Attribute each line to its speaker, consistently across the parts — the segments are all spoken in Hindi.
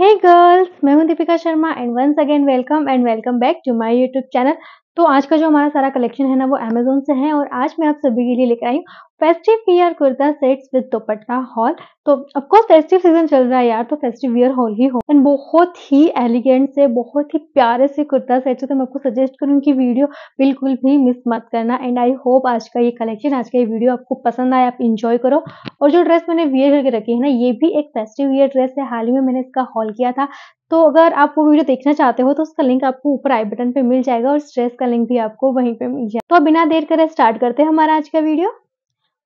Speaker 1: Hey girls, मैं हूं Deepika Sharma and once again welcome and welcome back to my YouTube channel तो आज का जो हमारा सारा कलेक्शन है ना वो अमेजोन से है और आज मैं आप सभी के लिए लेकर आई हूँ festive wear kurta sets with dupatta haul तो ऑफकोर्स फेस्टिव सीजन चल रहा है यार तो फेस्टिव वियर हॉल ही हो एंड बहुत ही एलिगेंट से बहुत ही प्यारे से कुर्ता सेट्स तो मैं आपको सजेस्ट करूँ कि वीडियो बिल्कुल भी मिस मत करना एंड आई होप आज का ये कलेक्शन आज का ये वीडियो आपको पसंद आए आप इंजॉय करो और जो ड्रेस मैंने वियर करके रखी है ना ये भी एक फेस्टिव वियर ड्रेस है हाल ही में मैंने इसका हॉल किया था तो अगर आप वो वीडियो देखना चाहते हो तो उसका लिंक आपको ऊपर आई बटन पे मिल जाएगा और स्ट्रेस का लिंक भी आपको वहीं पे मिल जाएगा तो बिना देर करे स्टार्ट करते हैं हमारा आज का वीडियो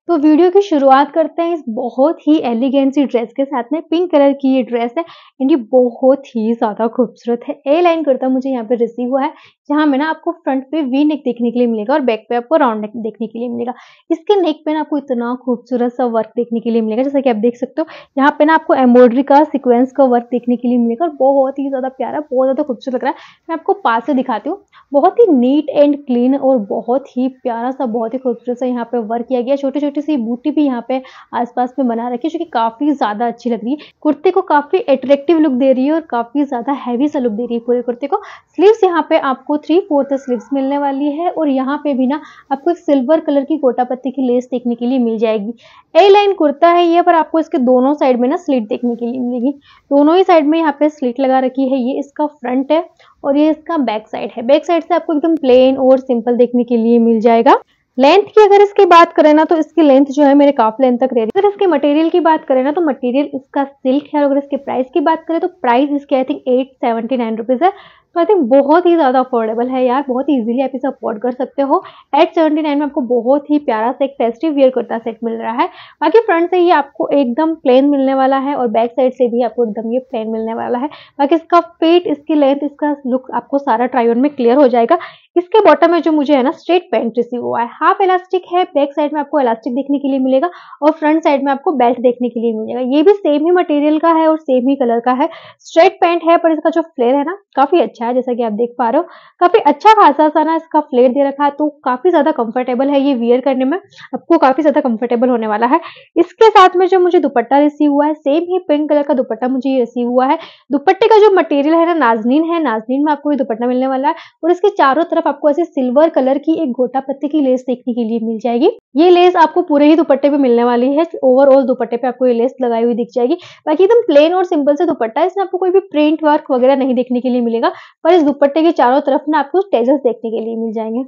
Speaker 1: तो वीडियो की शुरुआत करते हैं इस बहुत ही एलिगेंट सी ड्रेस के साथ में पिंक कलर की ये ड्रेस है एंड ये बहुत ही ज़्यादा खूबसूरत है ए लाइन कुर्ता मुझे यहाँ पे रिसीव हुआ है जहाँ में ना आपको फ्रंट पे वी नेक देखने के लिए मिलेगा और बैक पे आपको राउंड नेक देखने के लिए मिलेगा इसके नेक पे ना आपको इतना खूबसूरत सा वर्क देखने के लिए मिलेगा जैसा कि आप देख सकते हो यहाँ पे ना आपको एम्ब्रॉयडरी का सिक्वेंस का वर्क देखने के लिए मिलेगा और बहुत ही ज़्यादा प्यारा बहुत ज़्यादा खूबसूरत लग रहा है मैं आपको पास से दिखाती हूँ बहुत ही नीट एंड क्लीन और बहुत ही प्यारा सा बहुत ही खूबसूरत सा यहाँ पे वर्क किया गया छोटी छोटी सी बूटी भी यहाँ पे आसपास में बना रखी है जो कि काफी ज्यादा अच्छी लग रही है कुर्ते को काफी अट्रैक्टिव लुक दे रही है और काफी ज्यादा हैवी सा लुक दे रही है पूरे कुर्ते को स्लीव्स यहाँ पे आपको थ्री फोर्थ स्लीव्स मिलने वाली है और यहाँ पे भी ना आपको एक सिल्वर कलर की गोटा पत्ती की लेस देखने के लिए मिल जाएगी ए लाइन कुर्ता है ये पर आपको इसके दोनों साइड में ना स्लीट देखने के लिए मिलेगी दोनों ही साइड में यहाँ पे स्लीट लगा रखी है ये इसका फ्रंट है और ये इसका बैक साइड है बैक साइड से आपको एकदम प्लेन और सिंपल देखने के लिए मिल जाएगा लेंथ की अगर इसकी बात करें ना तो इसकी लेंथ जो है मेरे काफ लेंथ तक रहेगी अगर इसके मटेरियल की बात करें ना तो मटेरियल इसका सिल्क है और अगर इसके प्राइस की बात करें तो प्राइस इसके I think at seventy nine rupees है तो आई थिंक बहुत ही ज़्यादा अफोर्डेबल है यार बहुत ही ईजिली आप इसे अफोर्ड कर सकते हो एट सेवेंटी नाइन में आपको बहुत ही प्यारा सा एक फेस्टिव वियर कुर्ता सेट मिल रहा है बाकी फ्रंट से ये आपको एकदम प्लेन मिलने वाला है और बैक साइड से भी आपको एकदम ये प्लेन मिलने वाला है बाकी इसका पेट इसकी लेंथ इसका लुक आपको सारा ट्राइवन में क्लियर हो जाएगा इसके बॉटम में जो मुझे है ना स्ट्रेट पैंट रिसीव हुआ है हाफ इलास्टिक है बैक साइड में आपको इलास्टिक देखने के लिए मिलेगा और फ्रंट साइड में आपको बेल्ट देखने के लिए मिलेगा ये भी सेम ही मटेरियल का है और सेम ही कलर का है स्ट्रेट पैंट है पर इसका जो फ्लेयर है ना काफी अच्छा अच्छा है जैसा कि आप देख पा रहे हो काफी अच्छा खासा सा ना इसका फ्लेट दे रखा है तो काफी ज्यादा कंफर्टेबल है ये वियर करने में आपको काफी ज्यादा कंफर्टेबल होने वाला है इसके साथ में जो मुझे दुपट्टा रिसीव हुआ है सेम ही पिंक कलर का दुपट्टा मुझे ये रिसीव हुआ है दुपट्टे का जो मटेरियल है ना नाजनीन है नाजनीन में आपको ये दुपट्टा मिलने वाला है और इसके चारों तरफ आपको ऐसे सिल्वर कलर की एक गोटा पत्ती की लेस देखने के लिए मिल जाएगी ये लेस आपको पूरे ही दुपट्टे पे मिलने वाली है ओवरऑल दुपट्टे पे आपको ये लेस लगाई हुई दिख जाएगी बाकी एकदम प्लेन और सिंपल से दुपट्टा है इसमें आपको कोई भी प्रिंट वर्क वगैरह नहीं देखने के लिए मिलेगा पर इस दुपट्टे के चारों तरफ ना आपको टेजल्स देखने के लिए मिल जाएंगे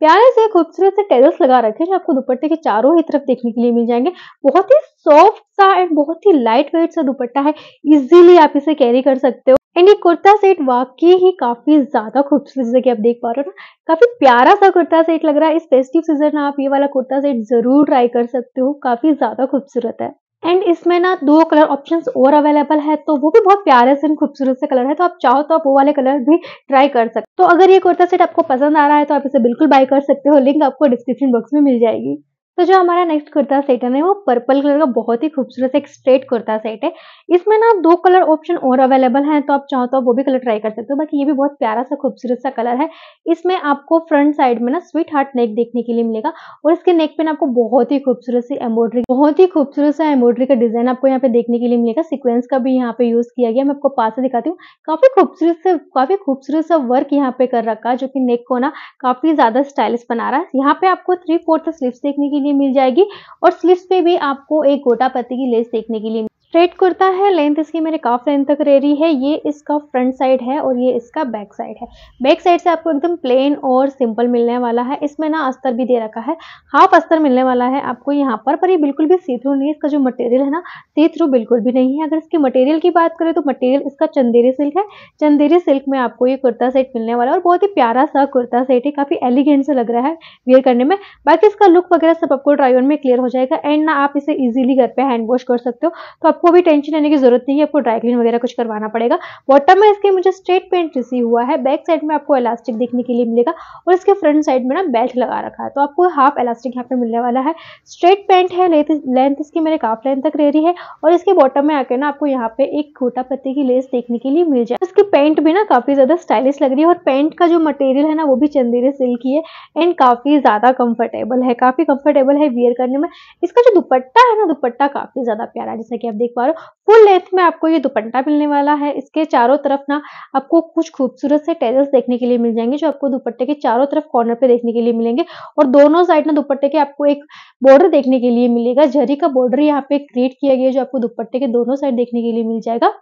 Speaker 1: प्यारे से खूबसूरत से टेजल्स लगा रखे हैं आपको दुपट्टे के चारों ही तरफ देखने के लिए मिल जाएंगे बहुत ही सॉफ्ट सा एंड बहुत ही लाइट वेट सा दुपट्टा है इजीली आप इसे कैरी कर सकते हो एंड ये कुर्ता सेट वाकई ही काफी ज्यादा खूबसूरत जैसे कि आप देख पा रहे हो ना काफी प्यारा सा कुर्ता सेट लग रहा है इस फेस्टिव सीजन में आप ये वाला कुर्ता सेट जरूर ट्राई कर सकते हो काफी ज्यादा खूबसूरत है एंड इसमें ना दो कलर ऑप्शंस और अवेलेबल है तो वो भी बहुत प्यारे से खूबसूरत से कलर है तो आप चाहो तो आप वो वाले कलर भी ट्राई कर सकते तो अगर ये कुर्ता सेट आपको पसंद आ रहा है तो आप इसे बिल्कुल बाय कर सकते हो लिंक आपको डिस्क्रिप्शन बॉक्स में मिल जाएगी तो जो हमारा नेक्स्ट कुर्ता सेट है वो पर्पल कलर का बहुत ही खूबसूरत एक स्ट्रेट कुर्ता सेट है इसमें ना दो कलर ऑप्शन और अवेलेबल हैं तो आप चाहो तो आप वो भी कलर ट्राई कर सकते हो बाकी ये भी बहुत प्यारा सा खूबसूरत सा कलर है इसमें आपको फ्रंट साइड में ना स्वीट हार्ट नेक देखने के लिए मिलेगा और इसके नेक पे ना आपको बहुत ही खूबसूरत सी एम्ब्रॉयडरी बहुत ही खूबसूरत सा एम्ब्रॉयडरी का डिजाइन आपको यहाँ पे देखने के लिए मिलेगा सिक्वेंस का भी यहाँ पे यूज किया गया मैं आपको पास से दिखाती हूँ काफी खूबसूरत से काफी खूबसूरत सा वर्क यहाँ पे कर रखा है जो की नेक को ना काफी ज्यादा स्टाइलिश बना रहा है यहाँ पे आपको थ्री फोर्थ स्लीव देखने के के लिए मिल जाएगी और स्लिप्स पे भी आपको एक गोटा पत्ती की लेस देखने के लिए स्ट्रेट कुर्ता है लेंथ इसकी मेरे काफ लेंथ तक रह रही है ये इसका फ्रंट साइड है और ये इसका बैक साइड है बैक साइड से आपको एकदम प्लेन और सिंपल मिलने वाला है इसमें ना अस्तर भी दे रखा है हाफ अस्तर मिलने वाला है आपको यहाँ पर पर ये बिल्कुल भी सी थ्रू नहीं है इसका जो मटेरियल है ना सी थ्रू बिल्कुल भी नहीं है अगर इसके मटेरियल की बात करें तो मटेरियल इसका चंदेरी सिल्क है चंदेरी सिल्क में आपको ये कुर्ता सेट मिलने वाला है और बहुत ही प्यारा सा कुर्ता सेट है काफ़ी एलिगेंट से लग रहा है वेयर करने में बाकी इसका लुक वगैरह सब आपको ड्राइवर में क्लियर हो जाएगा एंड ना आप इसे ईजिली घर पर हैंड वॉश कर सकते हो तो आपको भी टेंशन लेने की जरूरत नहीं है आपको ड्राई क्लीन वगैरह कुछ करवाना पड़ेगा बॉटम में इसके मुझे स्ट्रेट पेंट रिसीव हुआ है बैक साइड में आपको इलास्टिक देखने के लिए मिलेगा और इसके फ्रंट साइड में ना बेल्ट लगा रखा है तो आपको हाफ इलास्टिक यहाँ पे मिलने वाला है स्ट्रेट पेंट है लेंथ इसकी मेरे काफ लेंथ तक रह रही है और इसके बॉटम में आके ना आपको यहाँ पे एक खोटा पत्ती की लेस देखने के लिए मिल जाए इसकी पेंट भी ना काफी ज्यादा स्टाइलिश लग रही है और पेंट का जो मटेरियल है ना वो भी चंदेरी सिल्क ही है एंड काफी ज्यादा कंफर्टेबल है काफी कंफर्टेबल है वियर करने में इसका जो दुपट्टा है ना दुपट्टा काफी ज्यादा प्यारा जैसा कि आप देख देख पा रहे हो फुल लेंथ में आपको ये दुपट्टा मिलने वाला है इसके चारों तरफ ना आपको कुछ खूबसूरत से टेजल्स देखने के लिए मिल जाएंगे जो आपको दुपट्टे के चारों तरफ कॉर्नर पे देखने के लिए मिलेंगे और दोनों साइड ना दुपट्टे के आपको एक बॉर्डर देखने के लिए मिलेगा जरी का बॉर्डर यहाँ पे क्रिएट किया गया जो आपको दुपट्टे के दोनों साइड देखने के लिए मिल जाएगा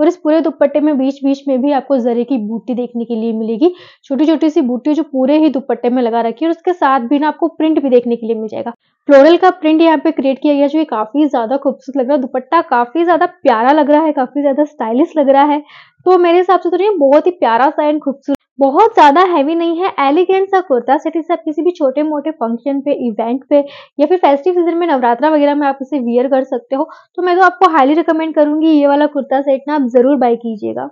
Speaker 1: और इस पूरे दुपट्टे में बीच बीच में भी आपको जरे की बूटी देखने के लिए मिलेगी छोटी छोटी सी बूटी जो पूरे ही दुपट्टे में लगा रखी है और उसके साथ भी ना आपको प्रिंट भी देखने के लिए मिल जाएगा फ्लोरल का प्रिंट यहाँ पे क्रिएट किया गया जो ये काफी ज्यादा खूबसूरत लग रहा है दुपट्टा काफी ज्यादा प्यारा लग रहा है काफी ज्यादा स्टाइलिश लग रहा है तो मेरे हिसाब से तो ये बहुत ही प्यारा सा एंड खूबसूरत बहुत ज़्यादा हैवी नहीं है एलिगेंट सा कुर्ता सेट इसे आप किसी भी छोटे मोटे फंक्शन पे इवेंट पे या फिर फेस्टिव सीजन में नवरात्रा वगैरह में आप इसे वियर कर सकते हो तो मैं तो आपको हाईली रिकमेंड करूंगी ये वाला कुर्ता सेट ना आप ज़रूर बाई कीजिएगा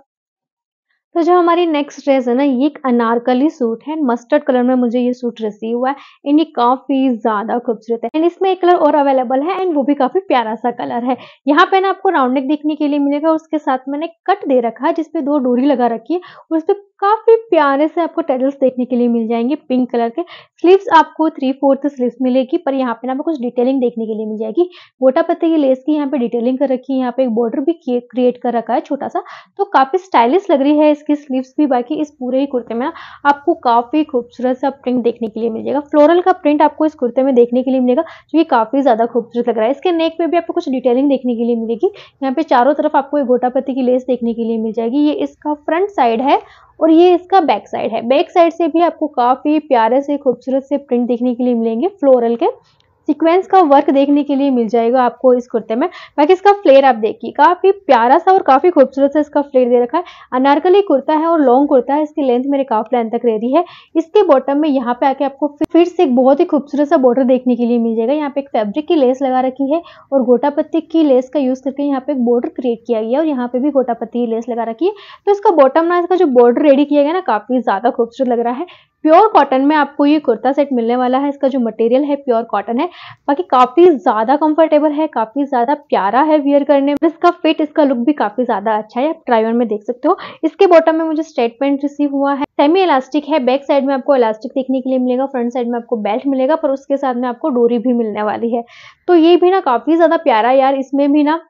Speaker 1: तो जो हमारी नेक्स्ट ड्रेस है ना ये एक अनारकली सूट है मस्टर्ड कलर में मुझे ये सूट रिसीव हुआ है एंड ये काफी ज्यादा खूबसूरत है एंड इसमें एक कलर और अवेलेबल है एंड वो भी काफी प्यारा सा कलर है यहाँ पे ना आपको राउंड नेक देखने के लिए मिलेगा उसके साथ मैंने कट दे रखा है जिसपे दो डोरी लगा रखी है और उस काफी प्यारे से आपको टेडल्स देखने के लिए मिल जाएंगे पिंक कलर के स्लीव्स आपको थ्री फोर्थ स्लीव्स मिलेगी पर यहाँ पे ना कुछ डिटेलिंग देखने के लिए मिल जाएगी गोटा पत्ते की लेस की यहाँ पे डिटेलिंग कर रखी है यहाँ पे एक बॉर्डर भी क्रिएट कर रखा है छोटा सा तो काफी स्टाइलिश लग रही है इसकी स्लीव्स भी बाकी इस पूरे ही कुर्ते में आपको काफी खूबसूरत सा प्रिंट देखने के लिए मिल जाएगा फ्लोरल का प्रिंट आपको इस कुर्ते में देखने के लिए मिलेगा जो ये काफी ज्यादा खूबसूरत लग रहा है इसके नेक में भी आपको कुछ डिटेलिंग देखने के लिए मिलेगी यहाँ पे चारों तरफ आपको एक गोटापत्ती की लेस देखने के लिए मिल जाएगी ये इसका फ्रंट साइड है और ये इसका बैक साइड है बैक साइड से भी आपको काफ़ी प्यारे से खूबसूरत से प्रिंट देखने के लिए मिलेंगे फ्लोरल के सीक्वेंस का वर्क देखने के लिए मिल जाएगा आपको इस कुर्ते में बाकी इसका फ्लेयर आप देखिए काफ़ी प्यारा सा और काफ़ी खूबसूरत सा इसका फ्लेयर दे रखा है अनारकली कुर्ता है और लॉन्ग कुर्ता है इसकी लेंथ मेरे काफ लेंथ तक रह रही है इसके बॉटम में यहाँ पे आके आपको फिर से एक बहुत ही खूबसूरत सा बॉर्डर देखने के लिए मिल जाएगा यहाँ पे एक फेब्रिक की लेस लगा रखी है और गोटा पत्ती की लेस का यूज़ करके यहाँ पे एक बॉर्डर क्रिएट किया गया और यहाँ पे भी गोटा पत्ती की लेस लगा रखी है तो इसका बॉटम ना इसका जो बॉर्डर रेडी किया गया ना काफ़ी ज़्यादा खूबसूरत लग रहा है प्योर कॉटन में आपको ये कुर्ता सेट मिलने वाला है इसका जो मटेरियल है प्योर कॉटन है बाकी काफ़ी ज़्यादा कंफर्टेबल है काफ़ी ज़्यादा प्यारा है वियर करने में इसका फिट इसका लुक भी काफ़ी ज़्यादा अच्छा है आप ट्राई में देख सकते हो इसके बॉटम में मुझे स्ट्रेट पेंट रिसीव हुआ है सेमी इलास्टिक है बैक साइड में आपको इलास्टिक देखने के लिए मिलेगा फ्रंट साइड में आपको बेल्ट मिलेगा पर उसके साथ में आपको डोरी भी मिलने वाली है तो ये भी ना काफ़ी ज़्यादा प्यारा यार इसमें भी ना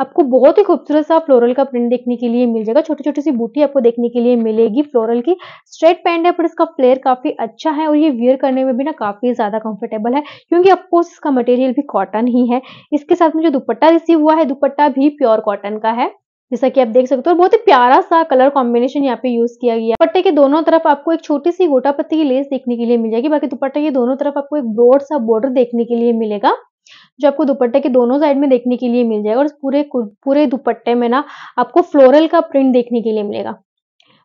Speaker 1: आपको बहुत ही खूबसूरत सा फ्लोरल का प्रिंट देखने के लिए मिल जाएगा छोटी छोटी सी बूटी आपको देखने के लिए मिलेगी फ्लोरल की स्ट्रेट पैंट है पर इसका फ्लेयर काफी अच्छा है और ये वियर करने में भी ना काफी ज्यादा कंफर्टेबल है क्योंकि अफकोर्स इसका मटेरियल भी कॉटन ही है इसके साथ में जो दुपट्टा रिसीव हुआ है दुपट्टा भी प्योर कॉटन का है जैसा कि आप देख सकते हो बहुत ही प्यारा सा कलर कॉम्बिनेशन यहाँ पे यूज किया गया पट्टे के दोनों तरफ आपको एक छोटी सी गोटा पत्ती की लेस देखने के लिए मिल जाएगी बाकी दुपट्टे के दोनों तरफ आपको एक ब्रॉड सा बॉर्डर देखने के लिए मिलेगा जो आपको दुपट्टे के दोनों साइड में देखने के लिए मिल जाएगा और पूरे पूरे दुपट्टे में ना आपको फ्लोरल का प्रिंट देखने के लिए मिलेगा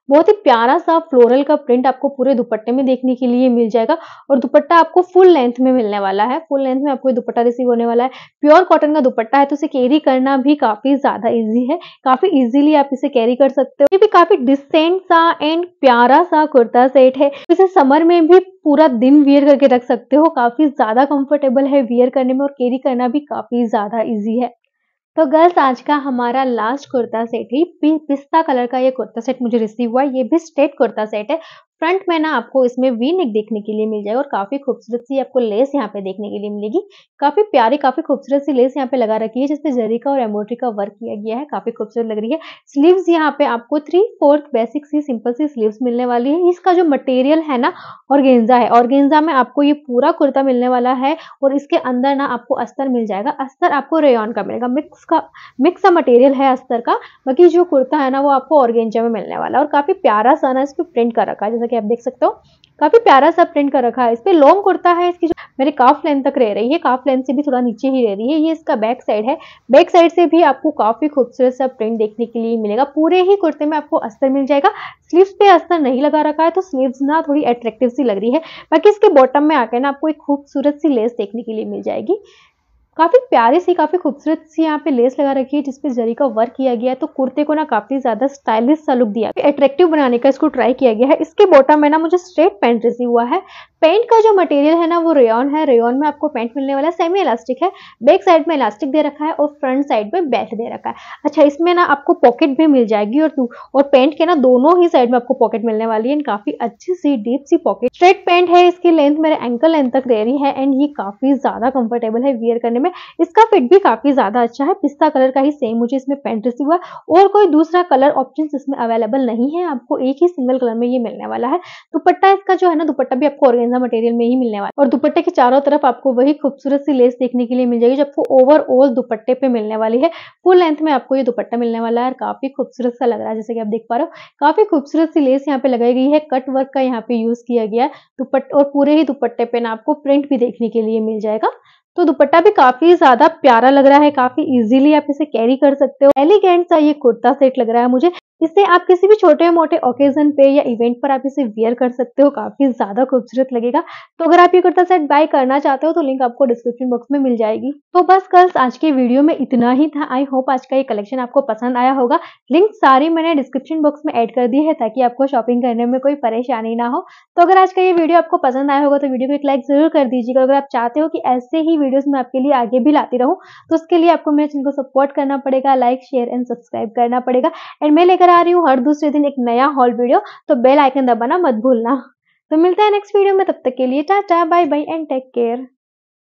Speaker 1: बहुत ही प्यारा सा फ्लोरल का प्रिंट आपको पूरे दुपट्टे में देखने के लिए मिल जाएगा और दुपट्टा आपको फुल लेंथ में मिलने वाला है फुल लेंथ में आपको दुपट्टा रिसीव होने वाला है प्योर कॉटन का दुपट्टा है तो इसे कैरी करना भी काफी ज्यादा इजी है काफी इजीली आप इसे कैरी कर सकते हो ये भी काफी डिसेंट सा एंड प्यारा सा कुर्ता सेट है इसे समर में भी पूरा दिन वियर करके रख सकते हो काफी ज्यादा कंफर्टेबल है वियर करने में और कैरी करना भी काफी ज्यादा इजी है तो गर्ल्स आज का हमारा लास्ट कुर्ता सेट ही पिस्ता कलर का ये कुर्ता सेट मुझे रिसीव हुआ ये भी स्ट्रेट कुर्ता सेट है फ्रंट में ना आपको इसमें वी नेक देखने के लिए मिल जाएगा और काफी खूबसूरत सी आपको लेस यहाँ पे देखने के लिए मिलेगी काफी प्यारी काफी खूबसूरत सी लेस यहाँ पे लगा रखी है जिसपे जरी का और एम्ब्रॉयडरी का वर्क किया गया है काफी खूबसूरत लग रही है स्लीव्स यहाँ पे आपको थ्री फोर्थ बेसिक सी सिंपल सी स्लीव्स मिलने वाली है इसका जो मटेरियल है ना ऑर्गेंजा है ऑर्गेंजा में आपको ये पूरा कुर्ता मिलने वाला है और इसके अंदर ना आपको अस्तर मिल जाएगा अस्तर आपको रेयन का मिलेगा मिक्स का मिक्स का मटेरियल है अस्तर का बाकी जो कुर्ता है ना वो आपको ऑर्गेंजा में मिलने वाला है और काफी प्यारा सा ना इस पर प्रिंट कर रखा है जैसे करके आप देख सकते हो काफी प्यारा सा प्रिंट कर रखा है इस पर लॉन्ग कुर्ता है इसकी जो मेरे काफ लेंथ तक रह रही है काफ लेंथ से भी थोड़ा नीचे ही रह रही है ये इसका बैक साइड है बैक साइड से भी आपको काफी खूबसूरत सा प्रिंट देखने के लिए मिलेगा पूरे ही कुर्ते में आपको अस्तर मिल जाएगा स्लीव्स पे अस्तर नहीं लगा रखा है तो स्लीव्स ना थोड़ी अट्रेक्टिव सी लग रही है बाकी इसके बॉटम में आकर ना आपको एक खूबसूरत सी लेस देखने के लिए मिल जाएगी काफ़ी प्यारी सी काफ़ी खूबसूरत सी यहाँ पे लेस लगा रखी है जिसपे जरी का वर्क किया गया है तो कुर्ते को ना काफ़ी ज़्यादा स्टाइलिश सा लुक दिया अट्रैक्टिव बनाने का इसको ट्राई किया गया है इसके बॉटम में ना मुझे स्ट्रेट पैंट रिसीव हुआ है पेंट का जो मटेरियल है ना वो रेयन है रेयन में आपको पेंट मिलने वाला सेमी इलास्टिक है बैक साइड में इलास्टिक दे रखा है और फ्रंट साइड में बेल्ट दे रखा है अच्छा इसमें ना आपको पॉकेट भी मिल जाएगी और और पेंट के ना दोनों ही साइड में आपको पॉकेट मिलने वाली है काफी अच्छी सी डीप सी पॉकेट स्ट्रेट पेंट है इसकी लेंथ मेरे एंकल लेंथ तक दे रही है एंड ये काफी ज्यादा कंफर्टेबल है वियर करने में इसका फिट भी काफी ज्यादा अच्छा है पिस्ता कलर का ही सेम मुझे इसमें पेंट रिसीव हुआ और कोई दूसरा कलर ऑप्शन इसमें अवेलेबल नहीं है आपको एक ही सिंगल कलर में ये मिलने वाला है दुपट्टा इसका जो है ना दुपट्टा भी आपको ऑर्गेन्जा लहंगा मटेरियल में ही मिलने वाला और दुपट्टे के चारों तरफ आपको वही खूबसूरत सी लेस देखने के लिए मिल जाएगी जो आपको ओवरऑल दुपट्टे पे मिलने वाली है फुल लेंथ में आपको ये दुपट्टा मिलने वाला है और काफी खूबसूरत सा लग रहा है जैसे कि आप देख पा रहे हो काफी खूबसूरत सी लेस यहाँ पे लगाई गई है कट वर्क का यहाँ पे यूज किया गया है दुपट्टे और पूरे ही दुपट्टे पे ना आपको प्रिंट भी देखने के लिए मिल जाएगा तो दुपट्टा भी काफी ज्यादा प्यारा लग रहा है काफी इजीली आप इसे कैरी कर सकते हो एलिगेंट सा ये कुर्ता सेट लग रहा है मुझे इससे आप किसी भी छोटे मोटे ओकेजन पे या इवेंट पर आप इसे वेयर कर सकते हो काफी ज्यादा खूबसूरत लगेगा तो अगर आप ये कुर्ता सेट बाय करना चाहते हो तो लिंक आपको डिस्क्रिप्शन बॉक्स में मिल जाएगी तो बस गर्ल्स आज के वीडियो में इतना ही था आई होप आज का ये कलेक्शन आपको पसंद आया होगा लिंक सारी मैंने डिस्क्रिप्शन बॉक्स में एड कर दी है ताकि आपको शॉपिंग करने में कोई परेशानी ना हो तो अगर आज का ये वीडियो आपको पसंद आया होगा तो वीडियो को एक लाइक जरूर कर दीजिएगा अगर आप चाहते हो कि ऐसे ही वीडियो मैं आपके लिए आगे भी लाती रहूँ तो उसके लिए आपको मेरे चैनल को सपोर्ट करना पड़ेगा लाइक शेयर एंड सब्सक्राइब करना पड़ेगा एंड मैं लेकर आ रही हूँ हर दूसरे दिन एक नया हॉल वीडियो तो बेल आइकन दबाना मत भूलना तो मिलता है नेक्स्ट वीडियो में तब तक के लिए tata bye bye and take care